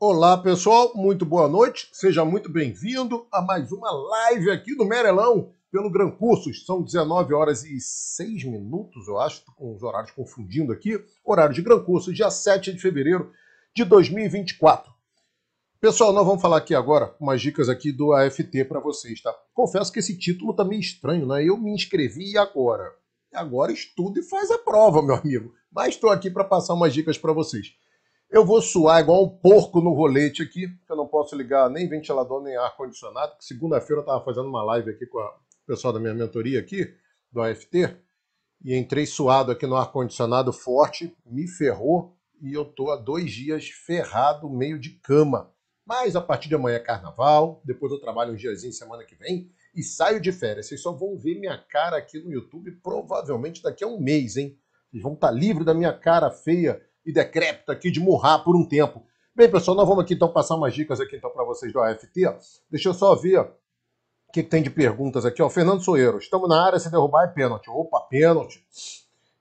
Olá pessoal, muito boa noite, seja muito bem-vindo a mais uma live aqui do Merelão pelo Gran Cursos. São 19 horas e 6 minutos, eu acho, com os horários confundindo aqui. Horário de Gran Cursos, dia 7 de fevereiro de 2024. Pessoal, nós vamos falar aqui agora umas dicas aqui do AFT para vocês, tá? Confesso que esse título tá meio estranho, né? Eu me inscrevi e agora? Agora estuda e faz a prova, meu amigo. Mas estou aqui para passar umas dicas para vocês. Eu vou suar igual um porco no rolete aqui, porque eu não posso ligar nem ventilador nem ar-condicionado, que segunda-feira eu estava fazendo uma live aqui com o pessoal da minha mentoria aqui, do AFT, e entrei suado aqui no ar-condicionado forte, me ferrou, e eu tô há dois dias ferrado, meio de cama. Mas a partir de amanhã é carnaval, depois eu trabalho um diazinho semana que vem, e saio de férias. Vocês só vão ver minha cara aqui no YouTube provavelmente daqui a um mês, hein? Vocês vão estar tá da minha cara feia e decrépita aqui de morrar por um tempo. Bem, pessoal, nós vamos aqui então passar umas dicas aqui então para vocês do AFT. Deixa eu só ver o que, que, tem de perguntas aqui. Ó. Fernando Soeiro, estamos na área, se derrubar é pênalti. Opa, pênalti.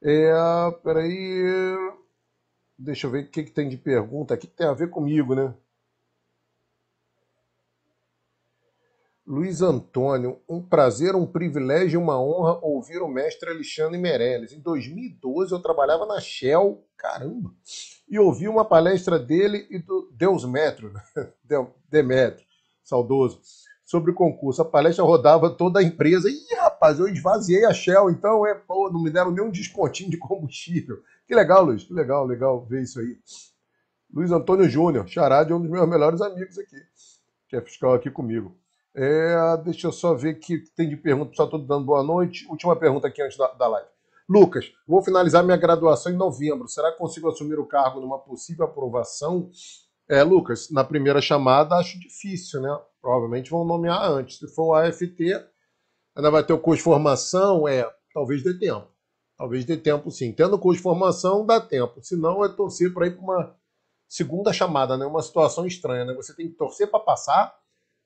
É, peraí. Deixa eu ver o que, que tem de pergunta aqui que tem a ver comigo, né? Luiz Antônio, um prazer, um privilégio, uma honra ouvir o mestre Alexandre Meirelles. Em 2012 eu trabalhava na Shell, caramba, e ouvi uma palestra dele e do Deus Metro, né? Demetro, saudoso, sobre o concurso. A palestra rodava toda a empresa. Ih, rapaz, eu esvaziei a Shell, então é, pô, não me deram nem um descontinho de combustível. Que legal, Luiz, que legal, legal ver isso aí. Luiz Antônio Júnior, Charade é um dos meus melhores amigos aqui, que é fiscal aqui comigo. É, deixa eu só ver que tem de pergunta, só todo dando boa noite. Última pergunta aqui antes da, da live. Lucas, vou finalizar minha graduação em novembro. Será que consigo assumir o cargo numa possível aprovação? É, Lucas, na primeira chamada acho difícil, né? Provavelmente vão nomear antes. Se for o AFT, ainda vai ter o curso de formação, é, talvez dê tempo. Talvez dê tempo sim. Tendo curso de formação, dá tempo. Se não, é torcer para ir para uma segunda chamada, né? Uma situação estranha, né? Você tem que torcer para passar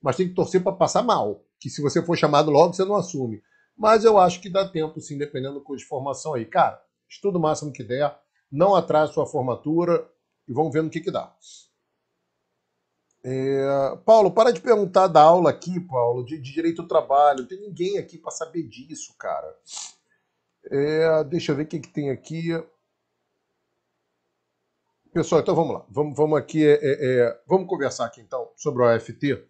mas tem que torcer para passar mal, que se você for chamado logo, você não assume. Mas eu acho que dá tempo, sim, dependendo do de formação aí. Cara, estuda o máximo que der, não atrasa sua formatura e vamos ver no que, que dá. É... Paulo, para de perguntar da aula aqui, Paulo, de, de direito do trabalho. Não tem ninguém aqui para saber disso, cara. É... Deixa eu ver o que, que tem aqui. Pessoal, então vamos lá. Vamos, vamos aqui. É, é, é vamos conversar aqui então sobre o AFT.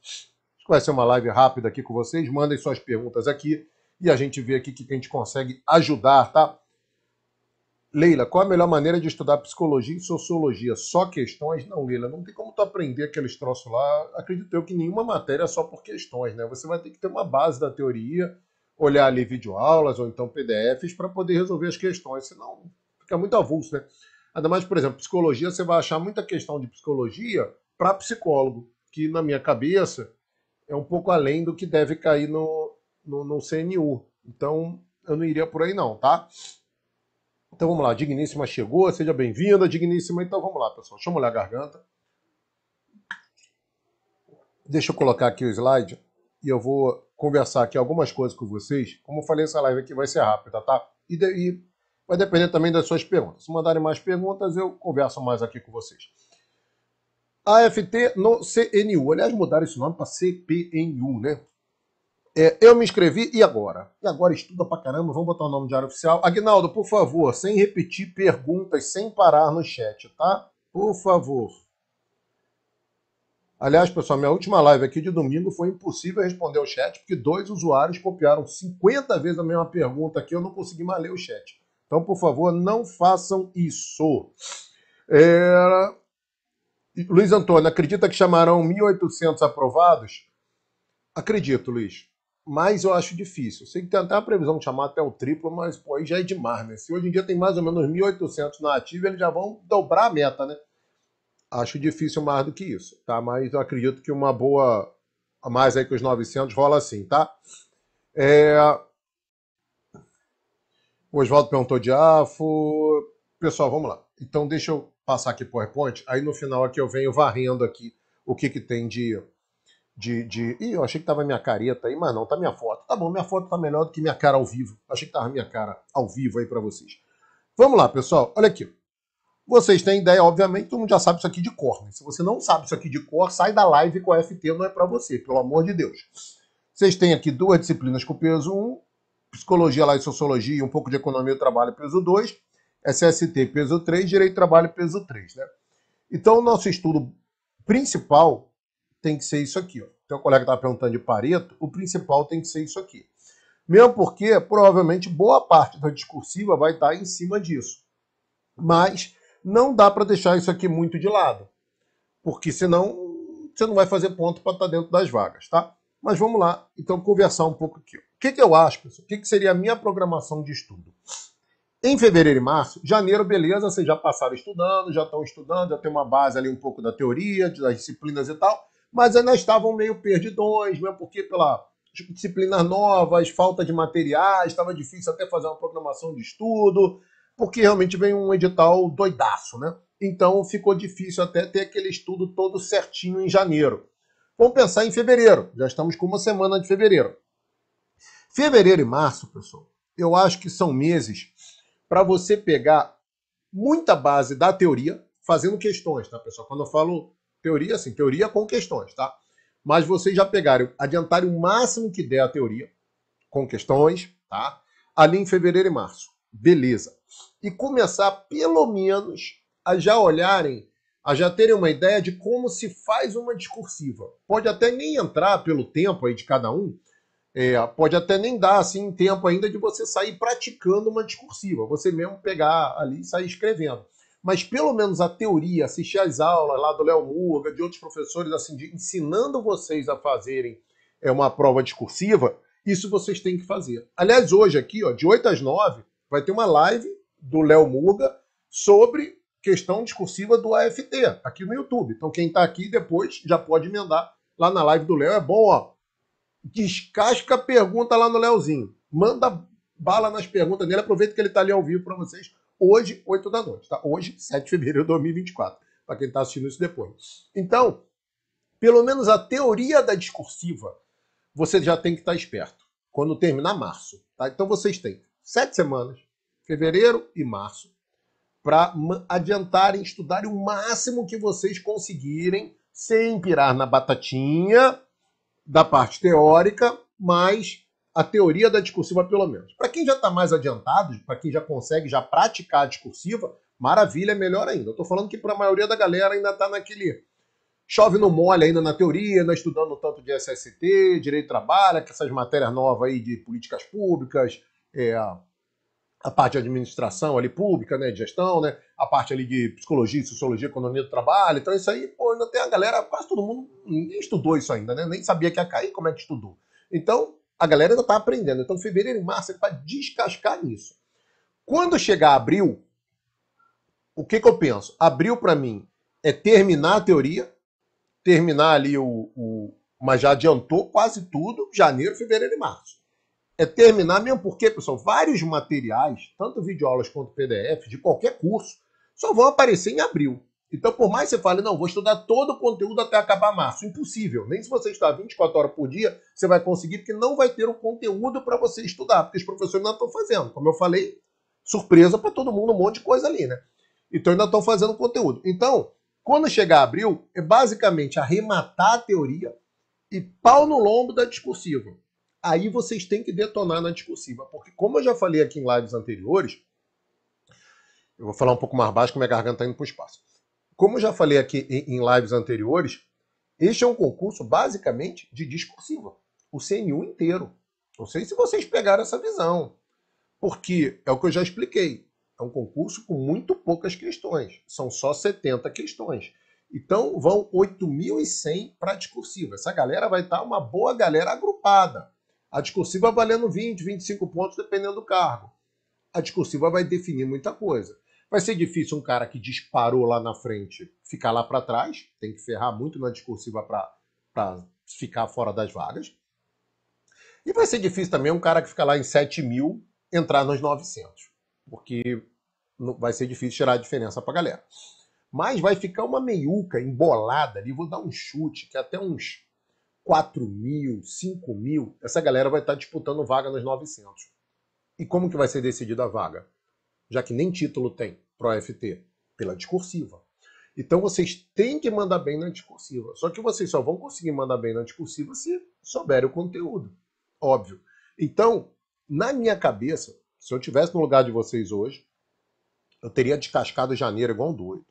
Vai ser uma live rápida aqui com vocês. Mandem suas perguntas aqui e a gente vê aqui o que a gente consegue ajudar, tá? Leila, qual a melhor maneira de estudar psicologia e sociologia? Só questões? Não, Leila, não tem como tu aprender aqueles troços lá. Acredito eu que nenhuma matéria é só por questões, né? Você vai ter que ter uma base da teoria, olhar ali videoaulas ou então PDFs para poder resolver as questões, senão fica muito avulso, né? Ainda mais, por exemplo, psicologia, você vai achar muita questão de psicologia para psicólogo, que na minha cabeça é um pouco além do que deve cair no, no, no CNU. Então, eu não iria por aí não, tá? Então vamos lá, digníssima chegou, seja bem-vinda, digníssima. Então vamos lá, pessoal, deixa eu molhar a garganta. Deixa eu colocar aqui o slide e eu vou conversar aqui algumas coisas com vocês. Como eu falei, essa live aqui vai ser rápida, tá? E, de, e vai depender também das suas perguntas. Se mandarem mais perguntas, eu converso mais aqui com vocês. AFT no CNU. Aliás, mudaram esse nome para CPNU, né? É, eu me inscrevi e agora? E agora estuda pra caramba, vamos botar o nome de área oficial. Agnaldo, por favor, sem repetir perguntas, sem parar no chat, tá? Por favor. Aliás, pessoal, minha última live aqui de domingo foi impossível responder o chat, porque dois usuários copiaram 50 vezes a mesma pergunta aqui, eu não consegui mais ler o chat. Então, por favor, não façam isso. É... Luiz Antônio, acredita que chamarão 1.800 aprovados? Acredito, Luiz. Mas eu acho difícil. Sei que tem até a previsão de chamar até o triplo, mas pô, aí já é demais, né? Se hoje em dia tem mais ou menos 1.800 na ativa, eles já vão dobrar a meta, né? Acho difícil mais do que isso, tá? Mas eu acredito que uma boa a mais aí que os 900 rola assim, tá? É... O Oswaldo perguntou de AFO. Pessoal, vamos lá. Então deixa eu passar aqui PowerPoint, aí no final aqui eu venho varrendo aqui o que, que tem de, de, de... Ih, eu achei que tava minha careta aí, mas não, tá minha foto. Tá bom, minha foto tá melhor do que minha cara ao vivo. Achei que tava minha cara ao vivo aí para vocês. Vamos lá, pessoal. Olha aqui. Vocês têm ideia, obviamente, todo mundo já sabe isso aqui de cor. Né? Se você não sabe isso aqui de cor, sai da live com a FT, não é para você, pelo amor de Deus. Vocês têm aqui duas disciplinas com peso 1, psicologia lá e sociologia, um pouco de economia do trabalho, peso 2. SST peso 3, direito de trabalho peso 3. Né? Então, o nosso estudo principal tem que ser isso aqui. Ó. Então, o colega estava perguntando de Pareto, o principal tem que ser isso aqui. Mesmo porque, provavelmente, boa parte da discursiva vai estar em cima disso. Mas não dá para deixar isso aqui muito de lado, porque senão você não vai fazer ponto para estar tá dentro das vagas, tá? Mas vamos lá, então, conversar um pouco aqui. O que, que eu acho, pessoal? O que, que seria a minha programação de estudo? Em fevereiro e março, janeiro, beleza, vocês já passaram estudando, já estão estudando, já tem uma base ali um pouco da teoria, das disciplinas e tal, mas ainda estavam meio perdidões, mesmo porque pela disciplinas novas, falta de materiais, estava difícil até fazer uma programação de estudo, porque realmente vem um edital doidaço, né? Então ficou difícil até ter aquele estudo todo certinho em janeiro. Vamos pensar em fevereiro, já estamos com uma semana de fevereiro. Fevereiro e março, pessoal, eu acho que são meses para você pegar muita base da teoria, fazendo questões, tá, pessoal? Quando eu falo teoria, assim, teoria com questões, tá? Mas vocês já pegaram, adiantarem o máximo que der a teoria, com questões, tá? Ali em fevereiro e março. Beleza. E começar, pelo menos, a já olharem, a já terem uma ideia de como se faz uma discursiva. Pode até nem entrar pelo tempo aí de cada um, é, pode até nem dar assim tempo ainda de você sair praticando uma discursiva, você mesmo pegar ali e sair escrevendo. Mas pelo menos a teoria, assistir às aulas lá do Léo Murga, de outros professores, assim, de, ensinando vocês a fazerem é, uma prova discursiva, isso vocês têm que fazer. Aliás, hoje aqui, ó, de 8 às 9, vai ter uma live do Léo Murga sobre questão discursiva do AFT, aqui no YouTube. Então quem está aqui depois já pode emendar lá na live do Léo. É bom, ó, descasca a pergunta lá no Leozinho. Manda bala nas perguntas dele. Aproveita que ele está ali ao vivo para vocês hoje, 8 da noite. Tá? Hoje, 7 de fevereiro de 2024, para quem está assistindo isso depois. Então, pelo menos a teoria da discursiva, você já tem que estar tá esperto. Quando terminar março. Tá? Então vocês têm sete semanas, fevereiro e março, para adiantarem, estudarem o máximo que vocês conseguirem, sem pirar na batatinha, da parte teórica, mas a teoria da discursiva, pelo menos. Para quem já está mais adiantado, para quem já consegue já praticar a discursiva, maravilha, é melhor ainda. Eu estou falando que para a maioria da galera ainda está naquele chove no mole ainda na teoria, ainda estudando tanto de SST, direito do trabalho, essas matérias novas aí de políticas públicas, é, a parte de administração ali pública, né, de gestão, né, a parte ali de psicologia, sociologia, economia do trabalho, então isso aí, pô, ainda tem a galera, quase todo mundo ninguém estudou isso ainda, né, nem sabia que ia cair, como é que estudou. Então, a galera ainda está aprendendo, então fevereiro e março é para descascar nisso. Quando chegar abril, o que que eu penso? Abril para mim é terminar a teoria, terminar ali o, o mas já adiantou quase tudo, janeiro, fevereiro e março é terminar, mesmo porque, pessoal, vários materiais, tanto videoaulas quanto PDF, de qualquer curso, só vão aparecer em abril. Então, por mais que você fale, não, vou estudar todo o conteúdo até acabar março, impossível. Nem se você estudar 24 horas por dia, você vai conseguir, porque não vai ter o conteúdo para você estudar, porque os professores ainda estão fazendo. Como eu falei, surpresa para todo mundo, um monte de coisa ali, né? Então, ainda estão fazendo conteúdo. Então, quando chegar abril, é basicamente arrematar a teoria e pau no lombo da discursiva aí vocês têm que detonar na discursiva. Porque, como eu já falei aqui em lives anteriores, eu vou falar um pouco mais baixo, que minha garganta está indo para o espaço. Como eu já falei aqui em, lives anteriores, este é um concurso basicamente de discursiva. O CNU inteiro. Não sei se vocês pegaram essa visão. Porque é o que eu já expliquei. É um concurso com muito poucas questões. São só 70 questões. Então vão 8.100 para discursiva. Essa galera vai estar tá uma boa galera agrupada. A discursiva valendo 20, 25 pontos, dependendo do cargo. A discursiva vai definir muita coisa. Vai ser difícil um cara que disparou lá na frente ficar lá para trás, tem que ferrar muito na discursiva para ficar fora das vagas. E vai ser difícil também um cara que fica lá em 7 mil entrar nos 900, porque vai ser difícil tirar a diferença para a galera. Mas vai ficar uma meiuca embolada ali, vou dar um chute, que até uns 4 mil, 5 mil, essa galera vai estar tá disputando vaga nos 900. E como que vai ser decidida a vaga? Já que nem título tem para o FT, pela discursiva. Então vocês têm que mandar bem na discursiva. Só que vocês só vão conseguir mandar bem na discursiva se souberem o conteúdo. Óbvio. Então, na minha cabeça, se eu tivesse no lugar de vocês hoje, eu teria descascado janeiro igual um doido.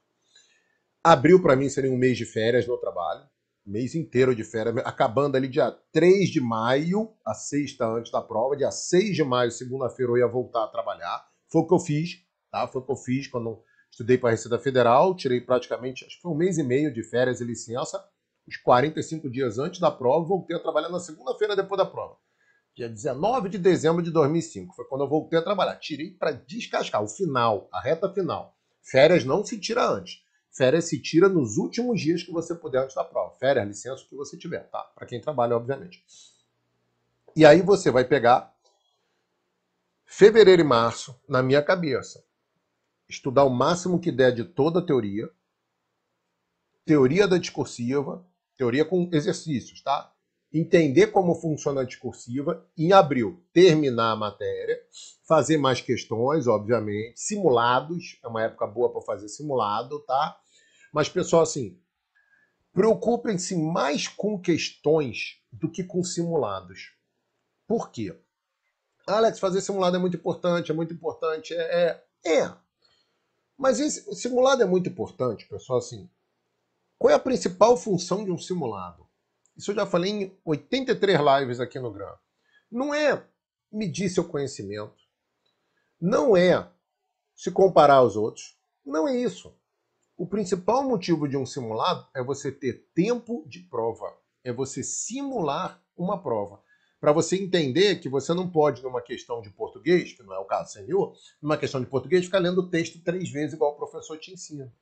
Abril para mim seria um mês de férias no trabalho mês inteiro de férias, acabando ali dia 3 de maio, a sexta antes da prova, dia 6 de maio, segunda-feira, eu ia voltar a trabalhar. Foi o que eu fiz, tá? Foi o que eu fiz quando estudei para a Receita Federal, tirei praticamente, acho que foi um mês e meio de férias e licença, os 45 dias antes da prova, voltei a trabalhar na segunda-feira depois da prova. Dia 19 de dezembro de 2005, foi quando eu voltei a trabalhar. Tirei para descascar o final, a reta final. Férias não se tira antes. Férias se tira nos últimos dias que você puder antes da prova. Férias, licença, o que você tiver, tá? Para quem trabalha, obviamente. E aí você vai pegar fevereiro e março, na minha cabeça, estudar o máximo que der de toda a teoria, teoria da discursiva, teoria com exercícios, tá? entender como funciona a discursiva, em abril terminar a matéria, fazer mais questões, obviamente, simulados, é uma época boa para fazer simulado, tá? Mas pessoal, assim, preocupem-se mais com questões do que com simulados. Por quê? Ah, Alex, fazer simulado é muito importante, é muito importante, é, é, é. Mas esse, o simulado é muito importante, pessoal, assim. Qual é a principal função de um simulado? Isso eu já falei em 83 lives aqui no Gram. Não é medir seu conhecimento, não é se comparar aos outros, não é isso. O principal motivo de um simulado é você ter tempo de prova, é você simular uma prova. Para você entender que você não pode, numa questão de português, que não é o caso senhor, numa questão de português, ficar lendo o texto três vezes igual o professor te ensina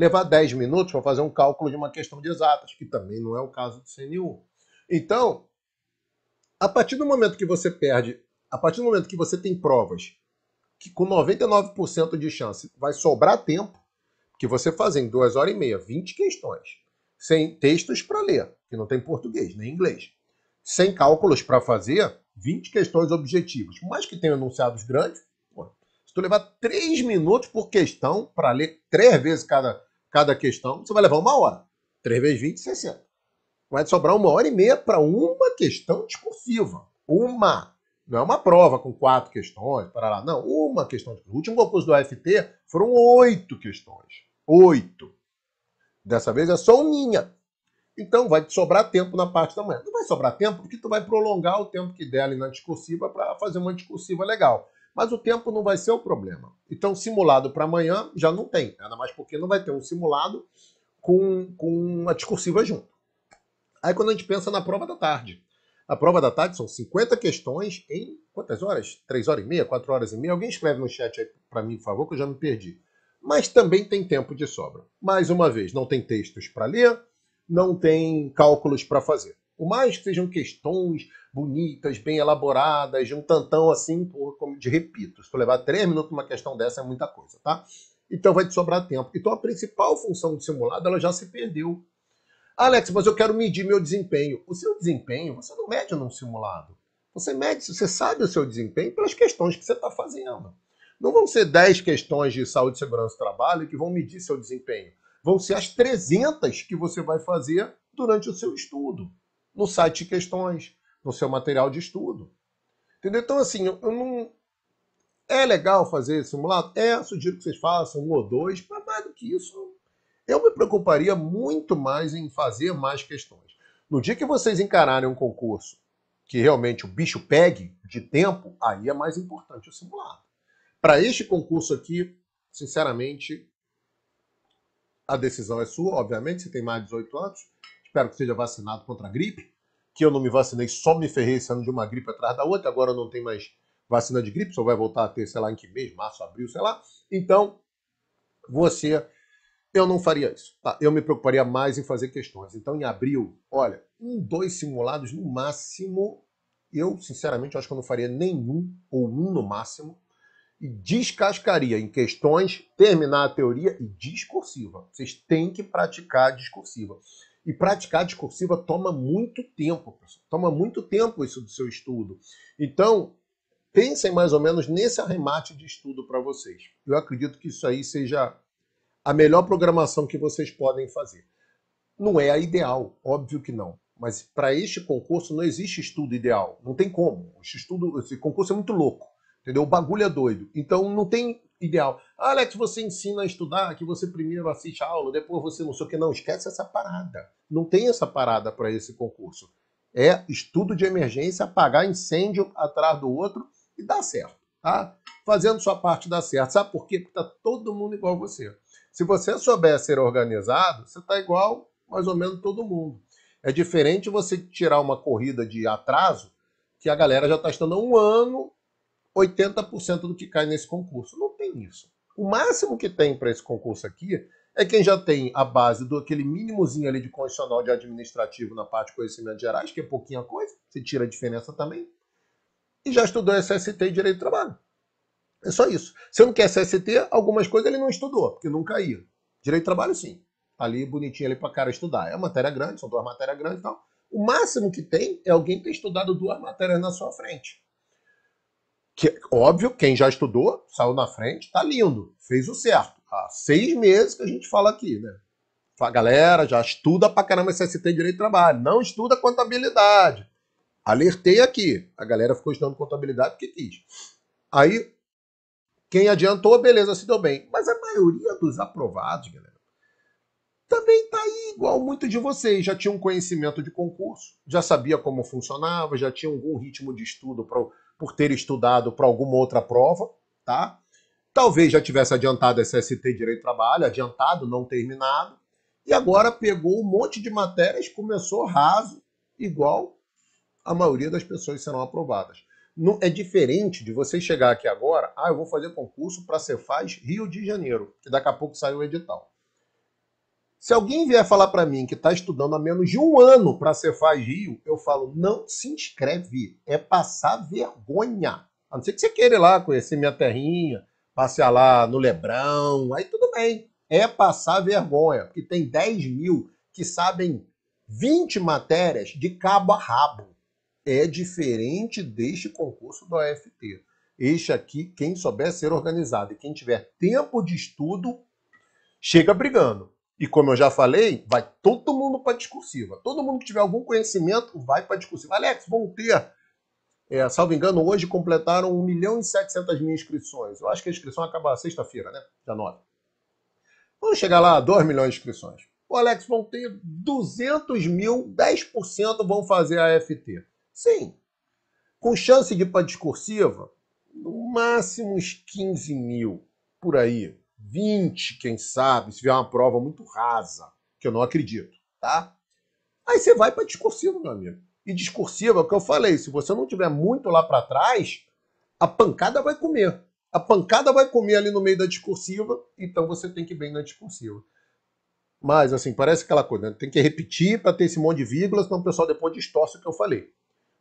levar 10 minutos para fazer um cálculo de uma questão de exatas, que também não é o caso do CNU. Então, a partir do momento que você perde, a partir do momento que você tem provas que com 99% de chance vai sobrar tempo, que você fazer em 2 horas e meia 20 questões, sem textos para ler, que não tem português nem inglês, sem cálculos para fazer, 20 questões objetivas, mas que tem enunciados grandes, se tu levar 3 minutos por questão para ler três vezes cada cada questão, você vai levar uma hora. 3 vezes 20, 60. Vai sobrar uma hora e meia para uma questão discursiva. Uma. Não é uma prova com quatro questões, para lá. Não, uma questão. O último concurso do AFT foram oito questões. Oito. Dessa vez é só minha. Então vai te sobrar tempo na parte da manhã. Não vai sobrar tempo porque tu vai prolongar o tempo que der ali na discursiva para fazer uma discursiva legal. Mas o tempo não vai ser o problema. Então, simulado para amanhã já não tem, ainda mais porque não vai ter um simulado com, com a discursiva junto. Aí, quando a gente pensa na prova da tarde, a prova da tarde são 50 questões em quantas horas? 3 horas e meia, 4 horas e meia? Alguém escreve no chat aí para mim, por favor, que eu já me perdi. Mas também tem tempo de sobra. Mais uma vez, não tem textos para ler, não tem cálculos para fazer. Por mais que sejam questões bonitas, bem elaboradas, de um tantão assim, por, como de repito, se tu levar três minutos para uma questão dessa é muita coisa, tá? Então vai te sobrar tempo. Então a principal função do simulado ela já se perdeu. Alex, mas eu quero medir meu desempenho. O seu desempenho você não mede num simulado. Você mede, você sabe o seu desempenho pelas questões que você está fazendo. Não vão ser 10 questões de saúde, segurança e trabalho que vão medir seu desempenho. Vão ser as 300 que você vai fazer durante o seu estudo no site de questões, no seu material de estudo. Entendeu? Então, assim, eu não. É legal fazer simulado? É, sugiro que vocês façam um ou dois, mas mais do que isso, eu me preocuparia muito mais em fazer mais questões. No dia que vocês encararem um concurso que realmente o bicho pegue de tempo, aí é mais importante o simulado. Para este concurso aqui, sinceramente, a decisão é sua, obviamente, você tem mais de 18 anos, Espero que seja vacinado contra a gripe, que eu não me vacinei, só me ferrei esse ano de uma gripe atrás da outra, agora não tem mais vacina de gripe, só vai voltar a ter, sei lá, em que mês, março, abril, sei lá. Então, você, eu não faria isso, tá? Eu me preocuparia mais em fazer questões. Então, em abril, olha, um, dois simulados no máximo, eu, sinceramente, acho que eu não faria nenhum, ou um no máximo, e descascaria em questões, terminar a teoria e discursiva. Vocês têm que praticar discursiva. E praticar discursiva toma muito tempo, pessoal. Toma muito tempo isso do seu estudo. Então, pensem mais ou menos nesse arremate de estudo para vocês. Eu acredito que isso aí seja a melhor programação que vocês podem fazer. Não é a ideal, óbvio que não. Mas para este concurso não existe estudo ideal. Não tem como. Este estudo, esse concurso é muito louco. Entendeu? O bagulho é doido. Então não tem ideal. Alex, você ensina a estudar, que você primeiro assiste a aula, depois você não sei o que. Não, esquece essa parada. Não tem essa parada para esse concurso. É estudo de emergência, apagar incêndio atrás do outro e dá certo, tá? Fazendo sua parte dá certo. Sabe por quê? Porque tá todo mundo igual você. Se você souber ser organizado, você tá igual mais ou menos todo mundo. É diferente você tirar uma corrida de atraso, que a galera já está estando há um ano, 80% do que cai nesse concurso. Não tem isso. O máximo que tem para esse concurso aqui é quem já tem a base do aquele mínimozinho ali de condicional de administrativo na parte de conhecimentos gerais, que é pouquinha coisa, se tira a diferença também, e já estudou SST e Direito do Trabalho. É só isso. Se eu não quer SST, algumas coisas ele não estudou, porque nunca ia. Direito do Trabalho, sim. Ali, bonitinho ali para cara estudar. É uma matéria grande, são duas matérias grandes e então, tal. O máximo que tem é alguém ter estudado duas matérias na sua frente. Que, óbvio, quem já estudou, saiu na frente, tá lindo, fez o certo. Há seis meses que a gente fala aqui, né? a galera, já estuda pra caramba SST Direito de Trabalho, não estuda contabilidade. Alertei aqui, a galera ficou estudando contabilidade porque quis. Aí, quem adiantou, beleza, se deu bem. Mas a maioria dos aprovados, galera, também tá aí igual muito de vocês. Já tinha um conhecimento de concurso, já sabia como funcionava, já tinha algum ritmo de estudo para por ter estudado para alguma outra prova, tá? Talvez já tivesse adiantado SST ST Direito do Trabalho, adiantado, não terminado, e agora pegou um monte de matérias, começou raso, igual a maioria das pessoas serão aprovadas. Não, é diferente de você chegar aqui agora, ah, eu vou fazer concurso para Cefaz Rio de Janeiro, que daqui a pouco saiu o edital. Se alguém vier falar para mim que está estudando há menos de um ano para Cefaz Rio, eu falo, não se inscreve, é passar vergonha. A não ser que você queira ir lá conhecer minha terrinha, passear lá no Lebrão, aí tudo bem. É passar vergonha, porque tem 10 mil que sabem 20 matérias de cabo a rabo. É diferente deste concurso do OFT. Este aqui, quem souber ser organizado e quem tiver tempo de estudo, chega brigando. E como eu já falei, vai todo mundo para discursiva. Todo mundo que tiver algum conhecimento vai para discursiva. Alex, vão ter, é, salvo engano, hoje completaram 1 milhão e 700 mil inscrições. Eu acho que a inscrição acaba sexta-feira, né? Dia 9. Vamos chegar lá a 2 milhões de inscrições. O Alex, vão ter 200 mil, 10% vão fazer a FT. Sim. Com chance de ir para discursiva, no máximo uns 15 mil por aí. 20, quem sabe, se vier uma prova muito rasa, que eu não acredito, tá? Aí você vai para discursiva, meu amigo. E discursiva, é o que eu falei, se você não tiver muito lá para trás, a pancada vai comer. A pancada vai comer ali no meio da discursiva, então você tem que ir bem na discursiva. Mas, assim, parece aquela coisa, né? tem que repetir para ter esse monte de vírgulas, senão o pessoal depois distorce o que eu falei.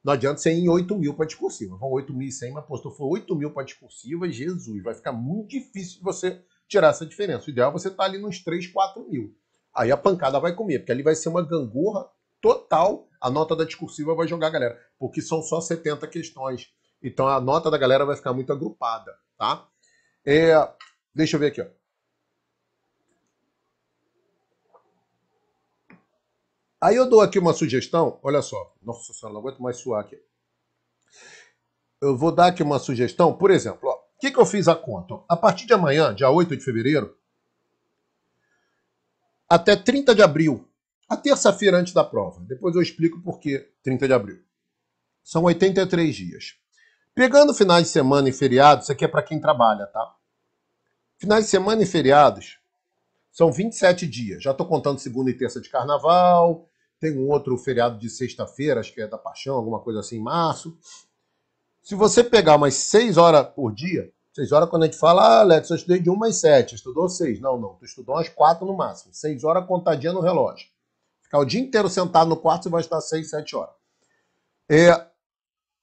Não adianta você ir em 8 mil para discursiva. Vão 8.100, mas pô, se for 8 mil para discursiva, Jesus, vai ficar muito difícil de você tirar essa diferença. O ideal é você estar tá ali nos 3, 4 mil. Aí a pancada vai comer, porque ali vai ser uma gangorra total. A nota da discursiva vai jogar a galera, porque são só 70 questões. Então a nota da galera vai ficar muito agrupada, tá? É, deixa eu ver aqui, ó. Aí eu dou aqui uma sugestão, olha só. Nossa senhora, não aguento mais suar aqui. Eu vou dar aqui uma sugestão, por exemplo, o que, que eu fiz a conta? A partir de amanhã, dia 8 de fevereiro, até 30 de abril, a terça-feira antes da prova. Depois eu explico por que 30 de abril. São 83 dias. Pegando finais de semana e feriados, isso aqui é para quem trabalha, tá? Finais de semana e feriados são 27 dias. Já estou contando segunda e terça de carnaval, tem um outro feriado de sexta-feira, acho que é da Paixão, alguma coisa assim, em março. Se você pegar umas 6 horas por dia, 6 horas quando a gente fala, ah, Alex, eu estudei de 1 às 7, estudou 6. Não, não, tu estudou umas 4 no máximo. 6 horas contadinha no relógio. Ficar o dia inteiro sentado no quarto, você vai estar 6, 7 horas. É,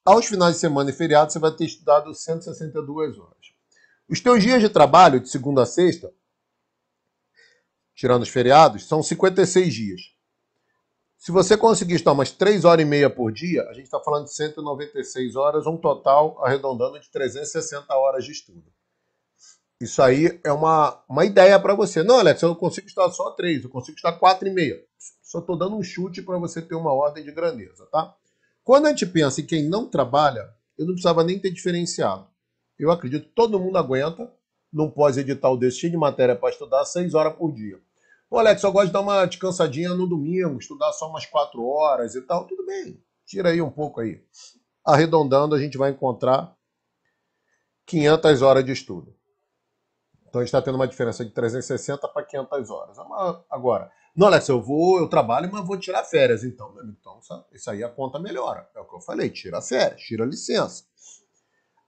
aos finais de semana e feriado, você vai ter estudado 162 horas. Os teus dias de trabalho, de segunda a sexta, tirando os feriados, são 56 dias. Se você conseguir estar umas 3 horas e meia por dia, a gente está falando de 196 horas, um total arredondando de 360 horas de estudo. Isso aí é uma, uma ideia para você. Não, Alex, eu não consigo estar só 3, eu consigo estar e meia. Só estou dando um chute para você ter uma ordem de grandeza, tá? Quando a gente pensa em quem não trabalha, eu não precisava nem ter diferenciado. Eu acredito que todo mundo aguenta, não pode editar o destino de matéria para estudar 6 horas por dia. Ô, Alex, só gosto de dar uma descansadinha no domingo, estudar só umas quatro horas e tal. Tudo bem, tira aí um pouco aí. Arredondando, a gente vai encontrar 500 horas de estudo. Então a gente está tendo uma diferença de 360 para 500 horas. Agora, não, Alex, eu vou, eu trabalho, mas vou tirar férias. Então, então isso aí a conta melhora. É o que eu falei, tira férias, tira licença.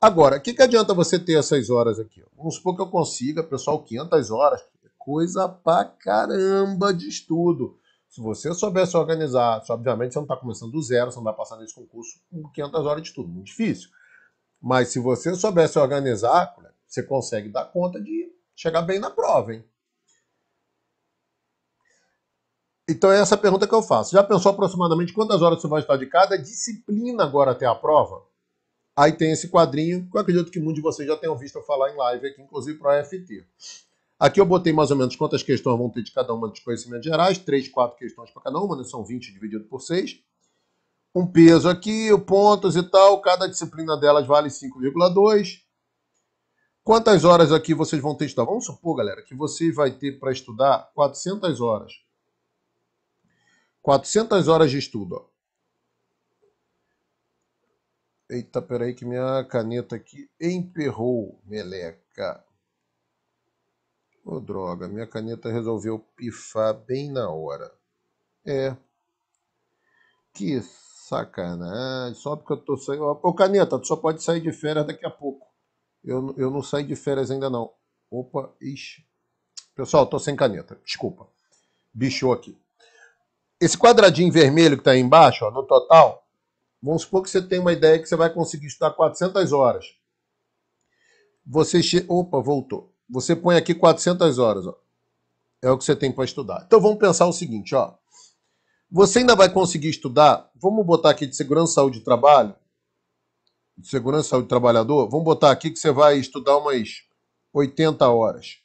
Agora, o que, que adianta você ter essas horas aqui? Vamos supor que eu consiga, pessoal, 500 horas, coisa pra caramba de estudo. Se você soubesse organizar, obviamente você não está começando do zero, você não vai passar nesse concurso com 500 horas de estudo, muito difícil. Mas se você soubesse organizar, você consegue dar conta de chegar bem na prova, hein? Então é essa pergunta que eu faço. Já pensou aproximadamente quantas horas você vai estar de cada disciplina agora até a prova? Aí tem esse quadrinho que eu acredito que muitos de vocês já tenham visto eu falar em live aqui, inclusive para a FT. Aqui eu botei mais ou menos quantas questões vão ter de cada uma dos conhecimentos gerais, três, quatro questões para cada uma, né? são 20 dividido por 6. Um peso aqui, pontos e tal, cada disciplina delas vale 5,2. Quantas horas aqui vocês vão ter de estudar? Vamos supor, galera, que você vai ter para estudar 400 horas. 400 horas de estudo. Ó. Eita, peraí que minha caneta aqui emperrou, meleca. Ô oh, droga, minha caneta resolveu pifar bem na hora. É. Que sacanagem. Só porque eu tô saindo. Ô oh, caneta, tu só pode sair de férias daqui a pouco. Eu, eu não saí de férias ainda não. Opa, ixi. Pessoal, tô sem caneta. Desculpa. Bichou aqui. Esse quadradinho vermelho que tá aí embaixo, ó, no total, vamos supor que você tem uma ideia que você vai conseguir estudar 400 horas. Você che... Opa, voltou você põe aqui 400 horas, ó. É o que você tem para estudar. Então vamos pensar o seguinte, ó. Você ainda vai conseguir estudar? Vamos botar aqui de segurança, saúde e trabalho. De segurança, saúde e trabalhador. Vamos botar aqui que você vai estudar umas 80 horas.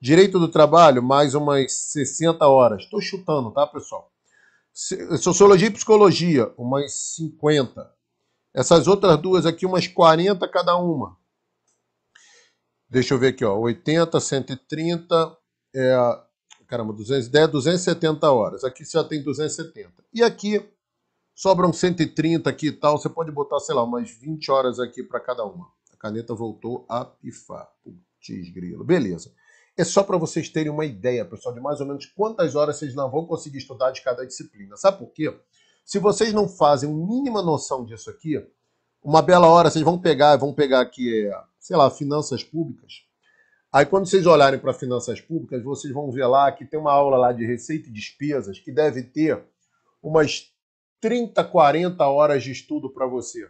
Direito do trabalho, mais umas 60 horas. Estou chutando, tá, pessoal? Sociologia e psicologia, umas 50. Essas outras duas aqui, umas 40 cada uma. Deixa eu ver aqui, ó, 80, 130, é, caramba, 210, 270 horas. Aqui já tem 270. E aqui sobram 130 aqui e tal, você pode botar, sei lá, umas 20 horas aqui para cada uma. A caneta voltou a pifar. Putz, grilo. Beleza. É só para vocês terem uma ideia, pessoal, de mais ou menos quantas horas vocês não vão conseguir estudar de cada disciplina. Sabe por quê? Se vocês não fazem a mínima noção disso aqui, uma bela hora vocês vão pegar, vão pegar aqui é, sei lá, finanças públicas. Aí quando vocês olharem para finanças públicas, vocês vão ver lá que tem uma aula lá de receita e despesas que deve ter umas 30, 40 horas de estudo para você.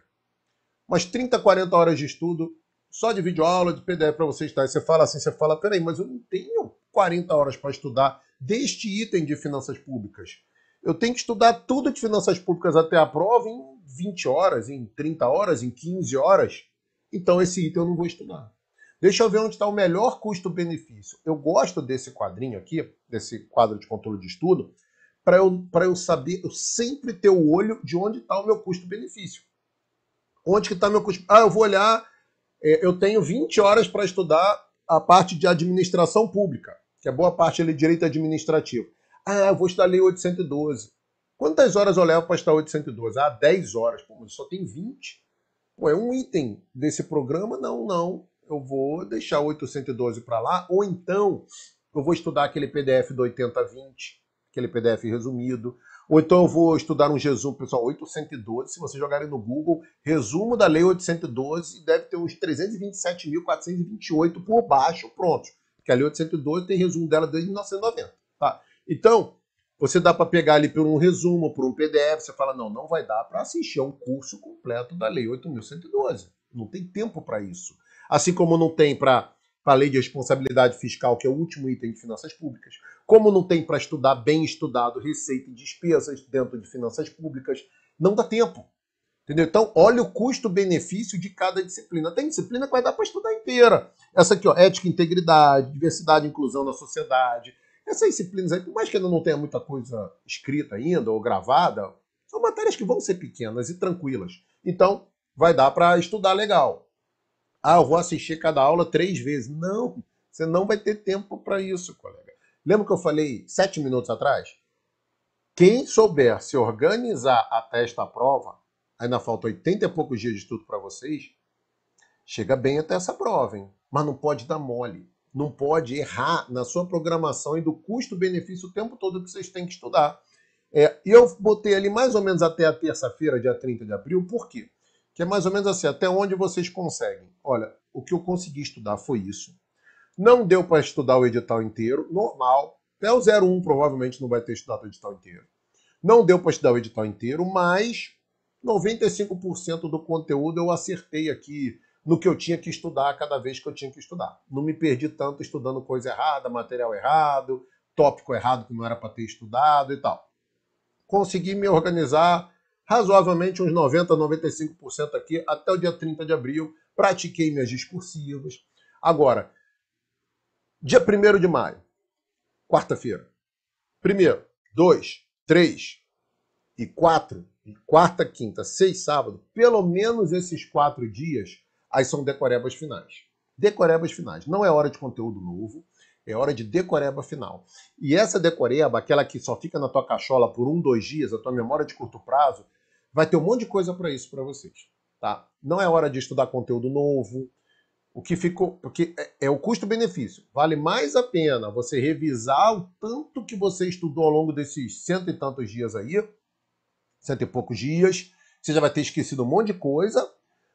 Umas 30, 40 horas de estudo só de videoaula, de PDF para vocês estar. Tá? Você fala assim, você fala, peraí, mas eu não tenho 40 horas para estudar deste item de finanças públicas. Eu tenho que estudar tudo de finanças públicas até a prova em 20 horas, em 30 horas, em 15 horas. Então esse item eu não vou estudar. Deixa eu ver onde está o melhor custo-benefício. Eu gosto desse quadrinho aqui, desse quadro de controle de estudo, para eu, eu saber, eu sempre ter o olho de onde está o meu custo-benefício. Onde que está meu custo? Ah, eu vou olhar, é, eu tenho 20 horas para estudar a parte de administração pública, que é boa parte ali direito administrativo. Ah, eu vou estudar lei 812. Quantas horas eu levo para estudar 812? Ah, 10 horas. Pô, mas só tem 20. Ou é um item desse programa? Não, não. Eu vou deixar 812 para lá, ou então eu vou estudar aquele PDF do 8020, aquele PDF resumido. Ou então eu vou estudar um resumo, pessoal, 812, se vocês jogarem no Google, resumo da lei 812, deve ter uns 327.428 por baixo, pronto. Porque a lei 812 tem resumo dela desde 1990, tá? Então, você dá para pegar ali por um resumo, por um PDF, você fala, não, não vai dar para assistir a é um curso completo da Lei 8.112. Não tem tempo para isso. Assim como não tem para a Lei de Responsabilidade Fiscal, que é o último item de finanças públicas, como não tem para estudar bem estudado receita e despesas dentro de finanças públicas, não dá tempo. Entendeu? Então, olha o custo-benefício de cada disciplina. Tem disciplina que vai dar para estudar inteira. Essa aqui, ó, ética, integridade, diversidade e inclusão na sociedade, essas disciplinas aí, por mais que ainda não tenha muita coisa escrita ainda ou gravada, são matérias que vão ser pequenas e tranquilas. Então, vai dar para estudar legal. Ah, eu vou assistir cada aula três vezes. Não, você não vai ter tempo para isso, colega. Lembra que eu falei sete minutos atrás? Quem souber se organizar até esta prova, ainda falta 80 e poucos dias de estudo para vocês, chega bem até essa prova, hein? Mas não pode dar mole não pode errar na sua programação e do custo-benefício o tempo todo que vocês têm que estudar. É, eu botei ali mais ou menos até a terça-feira, dia 30 de abril, por quê? Que é mais ou menos assim, até onde vocês conseguem. Olha, o que eu consegui estudar foi isso. Não deu para estudar o edital inteiro, normal. Até o 01 provavelmente não vai ter estudado o edital inteiro. Não deu para estudar o edital inteiro, mas 95% do conteúdo eu acertei aqui no que eu tinha que estudar cada vez que eu tinha que estudar. Não me perdi tanto estudando coisa errada, material errado, tópico errado que não era para ter estudado e tal. Consegui me organizar razoavelmente uns 90, 95% aqui até o dia 30 de abril. Pratiquei minhas discursivas. Agora, dia 1 de maio, quarta-feira. Primeiro, dois, três e quatro, quarta, quinta, seis, sábado, pelo menos esses quatro dias, Aí são decorebas finais. Decorebas finais. Não é hora de conteúdo novo, é hora de decoreba final. E essa decoreba, aquela que só fica na tua cachola por um, dois dias, a tua memória de curto prazo, vai ter um monte de coisa para isso para vocês. Tá? Não é hora de estudar conteúdo novo. O que ficou. Porque é, é o custo-benefício. Vale mais a pena você revisar o tanto que você estudou ao longo desses cento e tantos dias aí, cento e poucos dias. Você já vai ter esquecido um monte de coisa,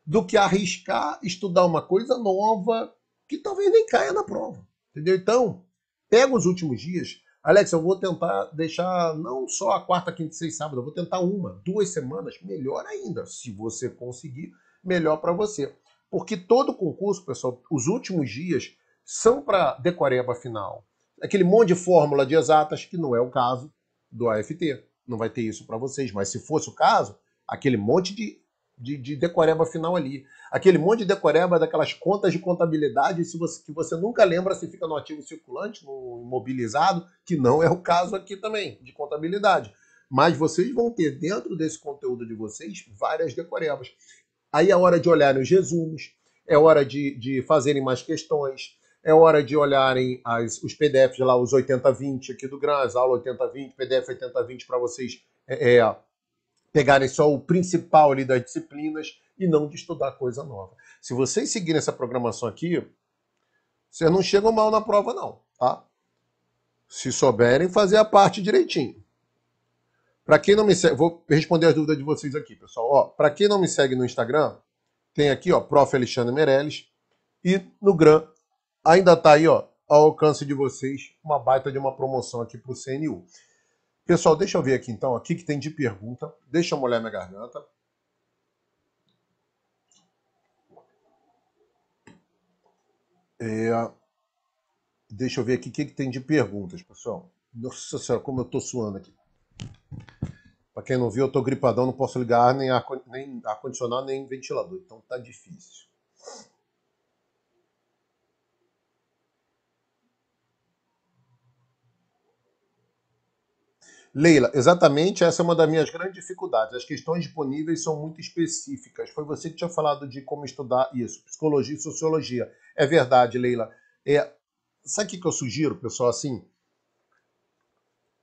do que arriscar estudar uma coisa nova que talvez nem caia na prova. Entendeu? Então, pega os últimos dias. Alex, eu vou tentar deixar não só a quarta, quinta, sexta, sábado, eu vou tentar uma, duas semanas, melhor ainda. Se você conseguir, melhor para você. Porque todo concurso, pessoal, os últimos dias são para decoreba final. Aquele monte de fórmula de exatas, que não é o caso do AFT. Não vai ter isso para vocês, mas se fosse o caso, aquele monte de de, de decoreba final ali. Aquele monte de decoreba daquelas contas de contabilidade se você, que você nunca lembra se fica no ativo circulante, no imobilizado, que não é o caso aqui também, de contabilidade. Mas vocês vão ter dentro desse conteúdo de vocês várias decorebas. Aí é hora de olharem os resumos, é hora de, de fazerem mais questões, é hora de olharem as, os PDFs lá, os 80-20 aqui do GRAN, as aulas 80-20, PDF 80-20 para vocês é, é, pegarem só o principal ali das disciplinas e não de estudar coisa nova. Se vocês seguirem essa programação aqui, vocês não chegam mal na prova não, tá? Se souberem fazer a parte direitinho. Para quem não me segue, vou responder as dúvidas de vocês aqui, pessoal. Ó, para quem não me segue no Instagram, tem aqui, ó, Prof. Alexandre Meirelles e no Gram, ainda tá aí, ó, ao alcance de vocês, uma baita de uma promoção aqui pro CNU. Pessoal, deixa eu ver aqui então, aqui que tem de pergunta. Deixa eu molhar minha garganta. É... Deixa eu ver aqui o que, que tem de perguntas, pessoal. Nossa senhora, como eu tô suando aqui. Para quem não viu, eu tô gripadão, não posso ligar nem ar-condicionado, nem, ar nem ventilador. Então tá difícil. Leila, exatamente essa é uma das minhas grandes dificuldades. As questões disponíveis são muito específicas. Foi você que tinha falado de como estudar isso, psicologia e sociologia. É verdade, Leila. É, sabe o que eu sugiro, pessoal, assim?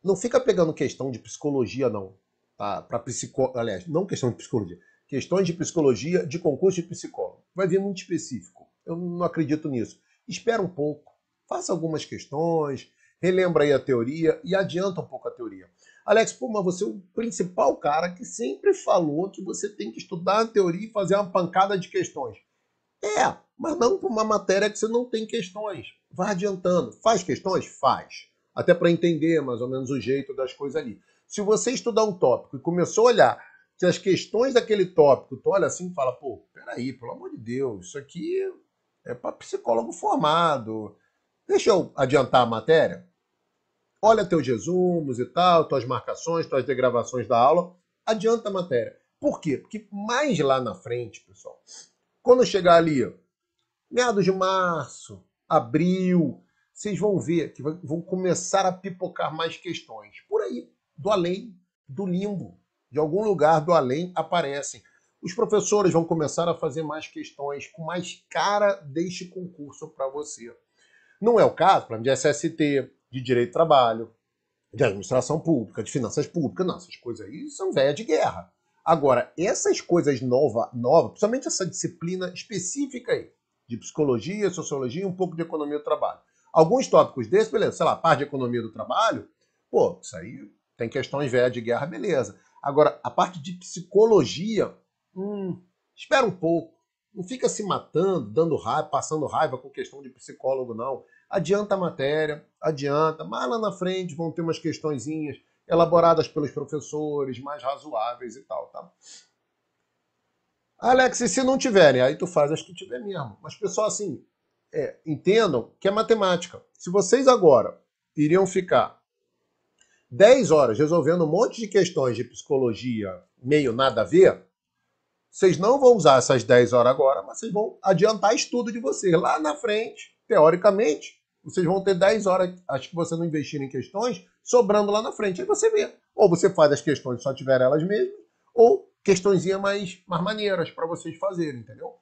Não fica pegando questão de psicologia, não. Tá? Para psico... Aliás, não questão de psicologia. Questões de psicologia de concurso de psicólogo. Vai vir muito específico. Eu não acredito nisso. Espera um pouco. Faça algumas questões, relembra aí a teoria e adianta um pouco a teoria. Alex, pô, mas você é o principal cara que sempre falou que você tem que estudar a teoria e fazer uma pancada de questões. É, mas não para uma matéria que você não tem questões. Vá adiantando. Faz questões? Faz. Até para entender mais ou menos o jeito das coisas ali. Se você estudar um tópico e começou a olhar que as questões daquele tópico, tu olha assim e fala, pô, peraí, pelo amor de Deus, isso aqui é para psicólogo formado. Deixa eu adiantar a matéria olha teus resumos e tal, tuas marcações, tuas degravações da aula, adianta a matéria. Por quê? Porque mais lá na frente, pessoal, quando chegar ali, meados de março, abril, vocês vão ver que vão começar a pipocar mais questões. Por aí, do além, do limbo, de algum lugar do além aparecem. Os professores vão começar a fazer mais questões com mais cara deste concurso para você. Não é o caso, para mim, de SST, de direito do trabalho, de administração pública, de finanças públicas. Não, essas coisas aí são velha de guerra. Agora, essas coisas novas, nova, principalmente essa disciplina específica aí, de psicologia, sociologia e um pouco de economia do trabalho. Alguns tópicos desses, beleza, sei lá, parte de economia do trabalho, pô, isso aí tem questões velhas de guerra, beleza. Agora, a parte de psicologia, hum, espera um pouco. Não fica se matando, dando raiva, passando raiva com questão de psicólogo, não. Adianta a matéria, adianta, mas lá na frente vão ter umas questõezinhas elaboradas pelos professores, mais razoáveis e tal, tá? Alex, e se não tiverem? Aí tu faz acho que tiver mesmo. Mas, pessoal, assim, é, entendam que é matemática. Se vocês agora iriam ficar 10 horas resolvendo um monte de questões de psicologia meio nada a ver, vocês não vão usar essas 10 horas agora, mas vocês vão adiantar estudo de vocês. Lá na frente, teoricamente, vocês vão ter 10 horas, acho que você não investir em questões, sobrando lá na frente. Aí você vê. Ou você faz as questões, só tiver elas mesmas, ou questõezinha mais, mais maneiras para vocês fazerem, entendeu?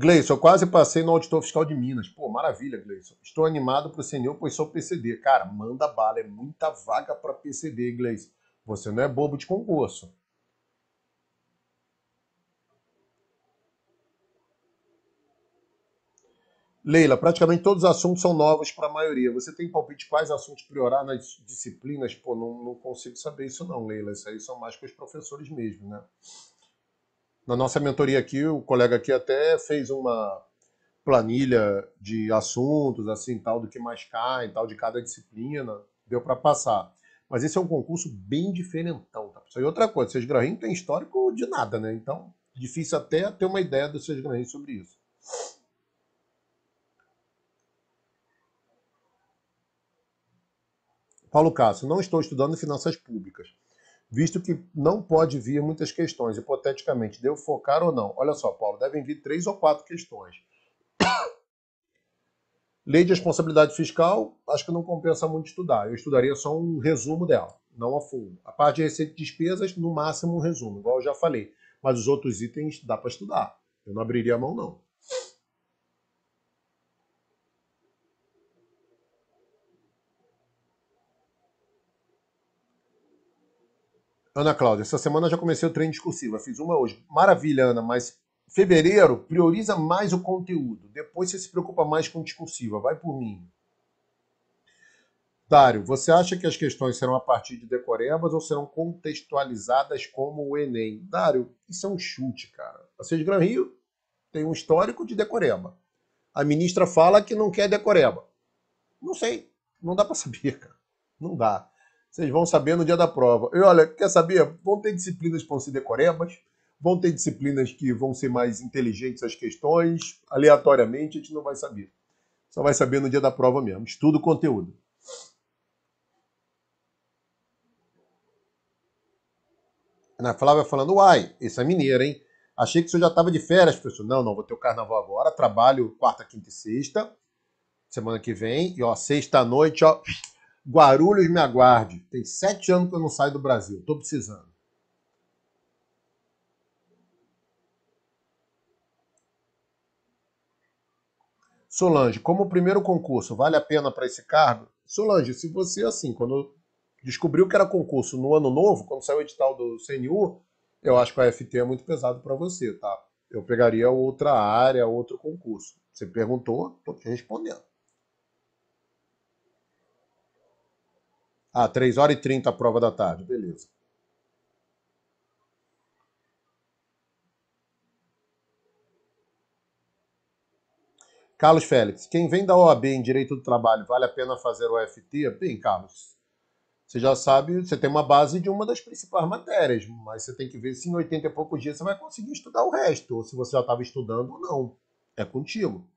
Gleison, eu quase passei no auditor fiscal de Minas. Pô, maravilha, Gleison. Estou animado para o senhor, pois sou PCD. Cara, manda bala, é muita vaga para PCD, Gleison. Você não é bobo de concurso. Leila, praticamente todos os assuntos são novos para a maioria. Você tem palpite quais assuntos priorar nas disciplinas? Pô, não, não consigo saber isso não, Leila. Isso aí são mais com os professores mesmo, né? Na nossa mentoria aqui, o colega aqui até fez uma planilha de assuntos, assim, tal, do que mais cai, tal, de cada disciplina. Deu para passar. Mas esse é um concurso bem diferentão, tá? E é outra coisa, Seis Grain tem histórico de nada, né? Então, difícil até ter uma ideia do seus Grain sobre isso. Paulo Cássio, não estou estudando finanças públicas visto que não pode vir muitas questões, hipoteticamente, deu focar ou não? Olha só, Paulo, devem vir três ou quatro questões. Lei de responsabilidade fiscal, acho que não compensa muito estudar. Eu estudaria só um resumo dela, não a fundo. A parte de receita e despesas, no máximo um resumo, igual eu já falei. Mas os outros itens dá para estudar. Eu não abriria a mão, não. Ana Cláudia, essa semana já comecei o treino discursivo, fiz uma hoje. Maravilha, Ana, mas fevereiro prioriza mais o conteúdo. Depois você se preocupa mais com discursiva, vai por mim. Dário, você acha que as questões serão a partir de decorebas ou serão contextualizadas como o Enem? Dário, isso é um chute, cara. A Seis Gran Rio tem um histórico de decoreba. A ministra fala que não quer decoreba. Não sei, não dá para saber, cara. Não dá. Vocês vão saber no dia da prova. E olha, quer saber? Vão ter disciplinas que vão ser decorebas, vão ter disciplinas que vão ser mais inteligentes as questões, aleatoriamente a gente não vai saber. Só vai saber no dia da prova mesmo. Estuda o conteúdo. na Flávia falando, uai, esse é mineiro, hein? Achei que o senhor já estava de férias, professor. Não, não, vou ter o carnaval agora. Trabalho quarta, quinta e sexta. Semana que vem. E ó, sexta à noite, ó Guarulhos me aguarde. Tem sete anos que eu não saio do Brasil. Estou precisando. Solange, como o primeiro concurso, vale a pena para esse cargo? Solange, se você, assim, quando descobriu que era concurso no ano novo, quando saiu o edital do CNU, eu acho que a FT é muito pesado para você, tá? Eu pegaria outra área, outro concurso. Você perguntou, estou te respondendo. Ah, 3 horas e 30 a prova da tarde, beleza. Carlos Félix, quem vem da OAB em Direito do Trabalho, vale a pena fazer o FT? Bem, Carlos, você já sabe, você tem uma base de uma das principais matérias, mas você tem que ver se em 80 e poucos dias você vai conseguir estudar o resto, ou se você já estava estudando ou não. É contigo.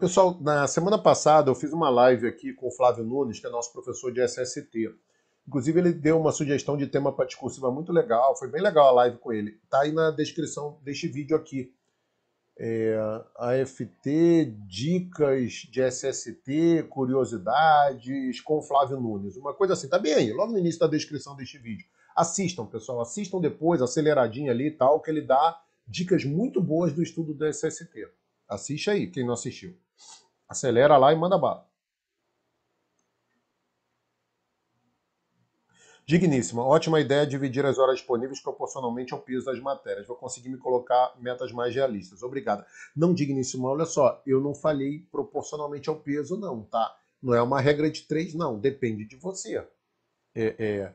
Pessoal, na semana passada eu fiz uma live aqui com o Flávio Nunes, que é nosso professor de SST. Inclusive, ele deu uma sugestão de tema para discursiva muito legal, foi bem legal a live com ele. Tá aí na descrição deste vídeo aqui. É, AFT, dicas de SST, curiosidades com Flávio Nunes. Uma coisa assim, tá bem aí, logo no início da descrição deste vídeo. Assistam, pessoal, assistam depois, aceleradinho ali e tal, que ele dá dicas muito boas do estudo do SST. Assiste aí, quem não assistiu. Acelera lá e manda bala. Digníssima, ótima ideia dividir as horas disponíveis proporcionalmente ao peso das matérias. Vou conseguir me colocar metas mais realistas. Obrigada. Não, digníssima, olha só, eu não falei proporcionalmente ao peso, não, tá? Não é uma regra de três, não. Depende de você. É, é,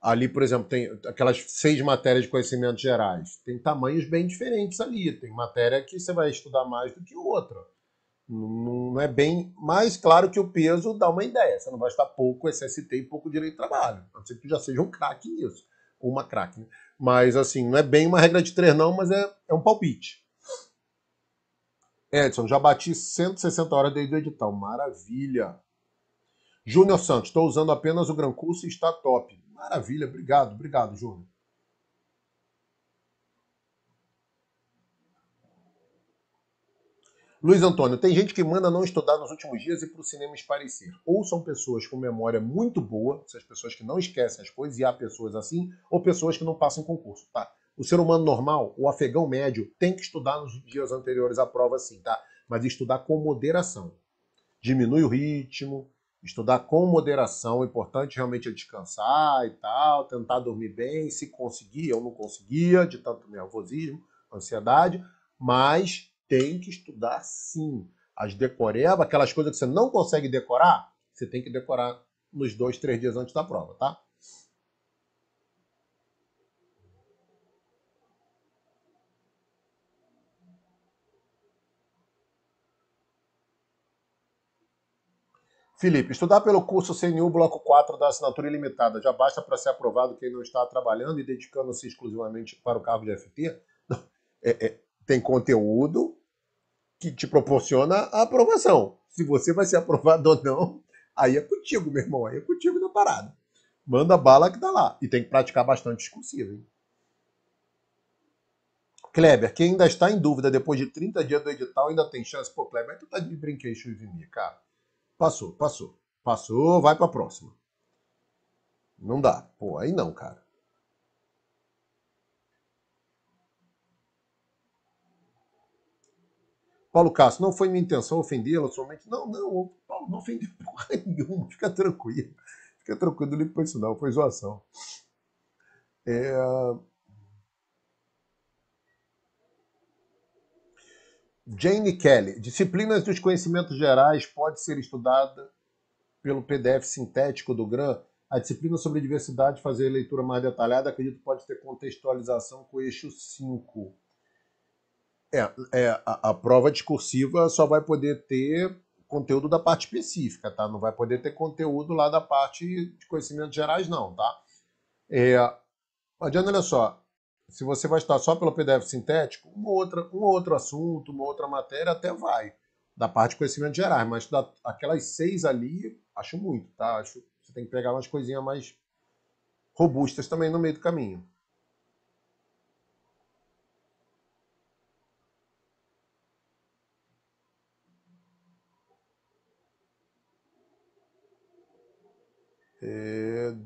ali, por exemplo, tem aquelas seis matérias de conhecimentos gerais. Tem tamanhos bem diferentes ali. Tem matéria que você vai estudar mais do que outra. Não é bem. Mas claro que o peso dá uma ideia. Você não vai estar pouco SST e pouco direito de trabalho. A não ser que tu já seja um craque nisso. Ou uma craque. Né? Mas assim, não é bem uma regra de três, não, mas é, é um palpite. Edson, já bati 160 horas desde o edital. Maravilha. Júnior Santos, estou usando apenas o Gran Curso e está top. Maravilha, obrigado, obrigado, Júnior. Luiz Antônio, tem gente que manda não estudar nos últimos dias e para o cinema esparecer. Ou são pessoas com memória muito boa, essas pessoas que não esquecem as coisas, e há pessoas assim, ou pessoas que não passam concurso, tá? O ser humano normal, o afegão médio, tem que estudar nos dias anteriores à prova sim, tá? Mas estudar com moderação. Diminui o ritmo, estudar com moderação. O importante realmente é descansar e tal, tentar dormir bem, se conseguir. Eu não conseguia, de tanto nervosismo, ansiedade, mas tem que estudar sim. As decoreba, aquelas coisas que você não consegue decorar, você tem que decorar nos dois, três dias antes da prova, tá? Felipe, estudar pelo curso CNU Bloco 4 da assinatura ilimitada já basta para ser aprovado quem não está trabalhando e dedicando-se exclusivamente para o cargo de FT? É, é, tem conteúdo, que te proporciona a aprovação. Se você vai ser aprovado ou não, aí é contigo, meu irmão. Aí é contigo na parada. Manda bala que tá lá. E tem que praticar bastante discursivo, hein? Kleber, quem ainda está em dúvida depois de 30 dias do edital ainda tem chance. Pô, Kleber, tu tá de brinquedo de mim, cara. Passou, passou. Passou, vai pra próxima. Não dá. Pô, aí não, cara. Paulo Castro, não foi minha intenção ofendê-la somente. Não, não, Paulo não ofendi porra nenhuma, fica tranquilo. Fica tranquilo, não liga pra isso não, foi zoação. É... Jane Kelly, disciplinas dos conhecimentos gerais pode ser estudada pelo PDF sintético do GRAM. A disciplina sobre diversidade, fazer leitura mais detalhada, acredito pode ter contextualização com o eixo 5. É, é a, a, prova discursiva só vai poder ter conteúdo da parte específica, tá? Não vai poder ter conteúdo lá da parte de conhecimentos gerais, não, tá? É, olha só, se você vai estar só pelo PDF sintético, uma outra, um outro assunto, uma outra matéria até vai, da parte de conhecimentos gerais, mas da, aquelas seis ali, acho muito, tá? Acho, você tem que pegar umas coisinhas mais robustas também no meio do caminho.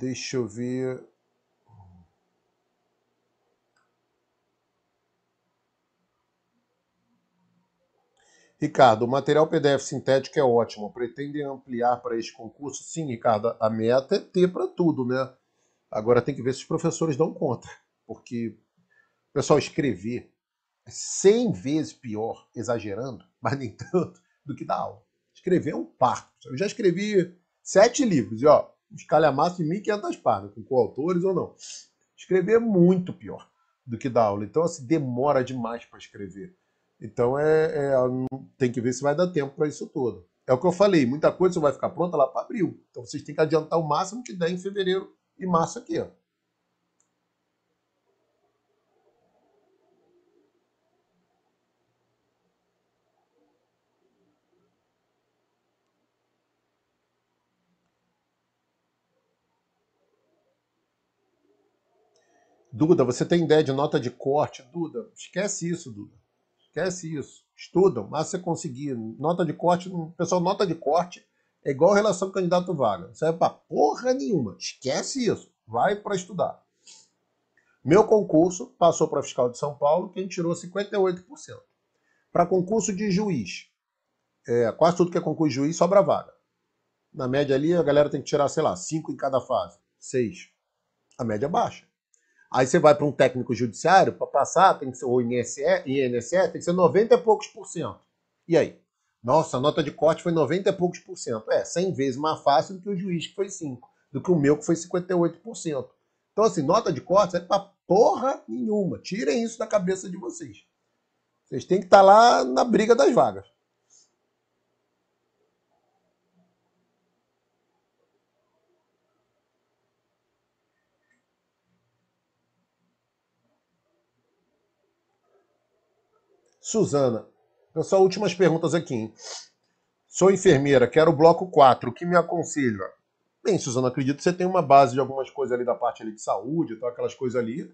Deixa eu ver. Ricardo, o material PDF sintético é ótimo. Pretendem ampliar para este concurso? Sim, Ricardo, a meta é ter para tudo, né? Agora tem que ver se os professores dão conta, porque o pessoal escrever é 100 vezes pior, exagerando, mas nem tanto, do que dar aula. Escrever é um parto. Eu já escrevi sete livros, e ó, uns calhamaços de 1.500 páginas, com coautores ou não. Escrever é muito pior do que dar aula. Então, assim, demora demais para escrever. Então, é, é, tem que ver se vai dar tempo para isso todo. É o que eu falei, muita coisa só vai ficar pronta lá para abril. Então, vocês têm que adiantar o máximo que der em fevereiro e março aqui, ó. Duda, você tem ideia de nota de corte? Duda, esquece isso, Duda. Esquece isso. Estudam, mas ah, você conseguir. Nota de corte, pessoal, nota de corte é igual relação candidato vaga. Não serve pra porra nenhuma. Esquece isso. Vai para estudar. Meu concurso passou para fiscal de São Paulo, quem tirou 58%. Para concurso de juiz, é, quase tudo que é concurso de juiz sobra vaga. Na média ali, a galera tem que tirar, sei lá, 5 em cada fase, 6. A média é baixa. Aí você vai para um técnico judiciário, para passar, tem que ser, ou INSS, INSS, tem que ser 90 e poucos por cento. E aí? Nossa, a nota de corte foi 90 e poucos por cento. É, 100 vezes mais fácil do que o juiz que foi 5, do que o meu que foi 58%. Então, assim, nota de corte é para porra nenhuma. Tirem isso da cabeça de vocês. Vocês têm que estar tá lá na briga das vagas. Suzana, então, só últimas perguntas aqui. Hein? Sou enfermeira, quero bloco 4, o que me aconselha? Bem, Suzana, acredito que você tem uma base de algumas coisas ali da parte ali de saúde, tal, aquelas coisas ali.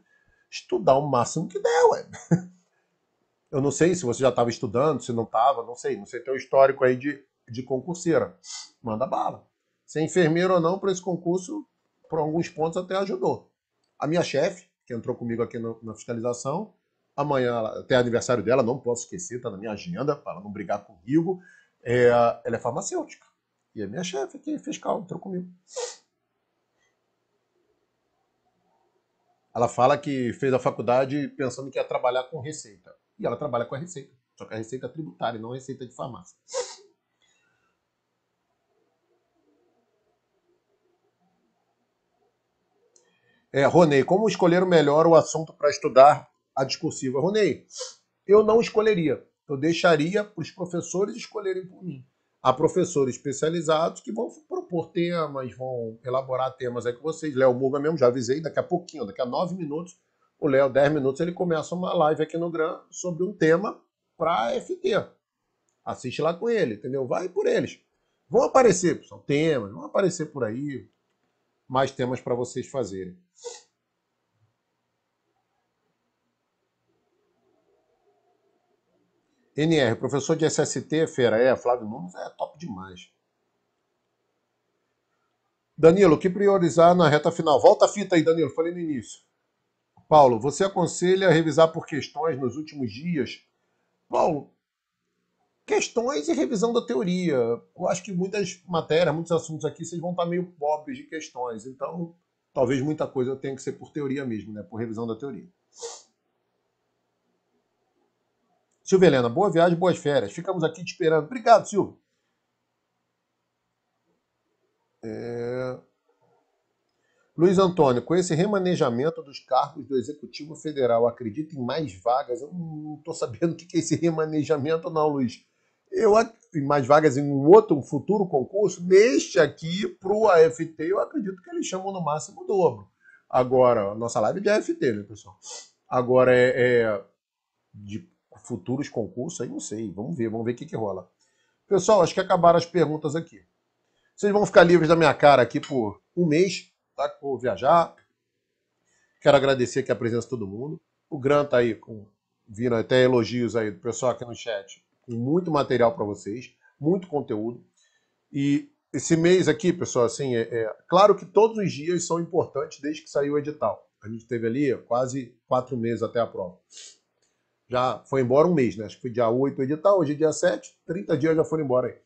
Estudar o máximo que der, ué. Eu não sei se você já estava estudando, se não estava, não sei. Não sei teu histórico aí de, de concurseira. Manda bala. Se é enfermeiro ou não, para esse concurso, por alguns pontos até ajudou. A minha chefe, que entrou comigo aqui no, na fiscalização, Amanhã até aniversário dela, não posso esquecer, está na minha agenda, para não brigar comigo. É, ela é farmacêutica. E é minha chefe, que fiscal, entrou comigo. Ela fala que fez a faculdade pensando que ia trabalhar com receita. E ela trabalha com a receita. Só que a receita é tributária, não a receita de farmácia. É, Ronei, como escolher o melhor o assunto para estudar a discursiva. Ronei, eu não escolheria. Eu deixaria para os professores escolherem por mim. Há professores especializados que vão propor temas, vão elaborar temas aí com vocês. Léo Muga mesmo, já avisei, daqui a pouquinho, daqui a nove minutos, o Léo, dez minutos, ele começa uma live aqui no Gran sobre um tema para FT. Assiste lá com ele, entendeu? Vai por eles. Vão aparecer, são temas, vão aparecer por aí, mais temas para vocês fazerem. NR, professor de SST, feira. É, Flávio Nunes é top demais. Danilo, o que priorizar na reta final? Volta a fita aí, Danilo, falei no início. Paulo, você aconselha revisar por questões nos últimos dias? Paulo, questões e revisão da teoria. Eu acho que muitas matérias, muitos assuntos aqui, vocês vão estar meio pobres de questões. Então, talvez muita coisa tenha que ser por teoria mesmo, né? Por revisão da teoria. Silvia Helena, boa viagem, boas férias. Ficamos aqui te esperando. Obrigado, Silvia. É... Luiz Antônio, com esse remanejamento dos cargos do Executivo Federal, acredita em mais vagas? Eu não estou sabendo o que é esse remanejamento, não, Luiz. Eu mais vagas em um outro, um futuro concurso. Neste aqui, para o AFT, eu acredito que eles chamam no máximo o dobro. Agora, nossa live é de AFT, né, pessoal? Agora é, é de futuros concursos, aí não sei. Vamos ver, vamos ver o que, que rola. Pessoal, acho que acabaram as perguntas aqui. Vocês vão ficar livres da minha cara aqui por um mês, tá? vou viajar. Quero agradecer aqui a presença de todo mundo. O Gran tá aí com vindo até elogios aí do pessoal aqui no chat. Com muito material para vocês, muito conteúdo. E esse mês aqui, pessoal, assim, é, é, claro que todos os dias são importantes desde que saiu o edital. A gente teve ali quase quatro meses até a prova já foi embora um mês, né? Acho que foi dia 8 o edital, hoje é dia 7, 30 dias já foram embora aí.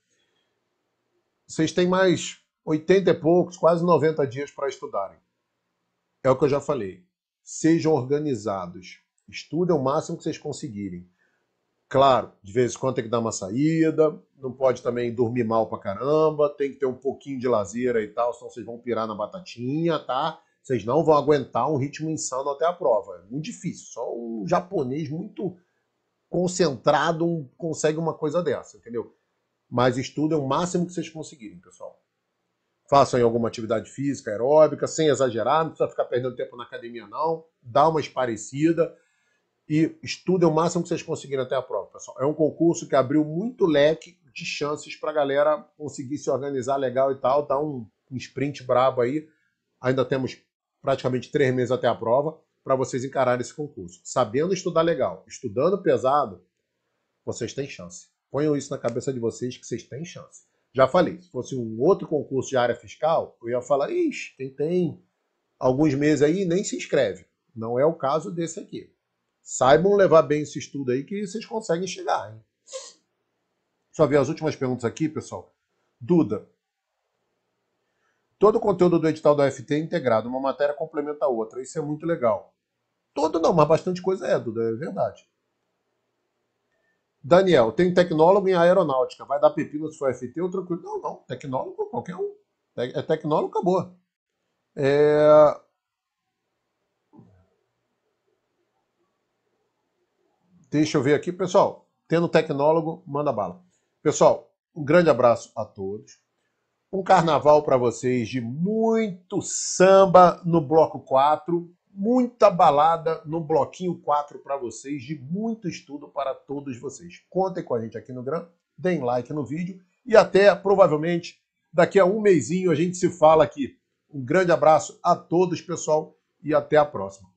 Vocês têm mais 80 e poucos, quase 90 dias para estudarem. É o que eu já falei. Sejam organizados. Estudem o máximo que vocês conseguirem. Claro, de vez em quando tem que dar uma saída, não pode também dormir mal pra caramba, tem que ter um pouquinho de lazer e tal, senão vocês vão pirar na batatinha, tá? Vocês não vão aguentar um ritmo insano até a prova. É muito difícil. Só um japonês muito concentrado consegue uma coisa dessa, entendeu? Mas estudem o máximo que vocês conseguirem, pessoal. Façam em alguma atividade física, aeróbica, sem exagerar, não precisa ficar perdendo tempo na academia, não. Dá uma esparecida e estudem o máximo que vocês conseguirem até a prova, pessoal. É um concurso que abriu muito leque de chances para a galera conseguir se organizar legal e tal, dar um, um sprint brabo aí. Ainda temos praticamente três meses até a prova, para vocês encararem esse concurso. Sabendo estudar legal, estudando pesado, vocês têm chance. Ponham isso na cabeça de vocês que vocês têm chance. Já falei, se fosse um outro concurso de área fiscal, eu ia falar, ixi, quem tem alguns meses aí nem se inscreve. Não é o caso desse aqui. Saibam levar bem esse estudo aí que vocês conseguem chegar. Hein? Só ver as últimas perguntas aqui, pessoal. Duda, Todo o conteúdo do edital da UFT é integrado, uma matéria complementa a outra. Isso é muito legal. Todo não, mas bastante coisa é, Duda, é verdade. Daniel, tem tecnólogo em aeronáutica, vai dar pepino se for FT ou tranquilo? Não, não, tecnólogo qualquer um. É, é tecnólogo, acabou. É... Deixa eu ver aqui, pessoal. Tendo tecnólogo, manda bala. Pessoal, um grande abraço a todos um carnaval para vocês de muito samba no bloco 4, muita balada no bloquinho 4 para vocês, de muito estudo para todos vocês. Contem com a gente aqui no Gram, deem like no vídeo e até provavelmente daqui a um mêsinho a gente se fala aqui. Um grande abraço a todos, pessoal, e até a próxima.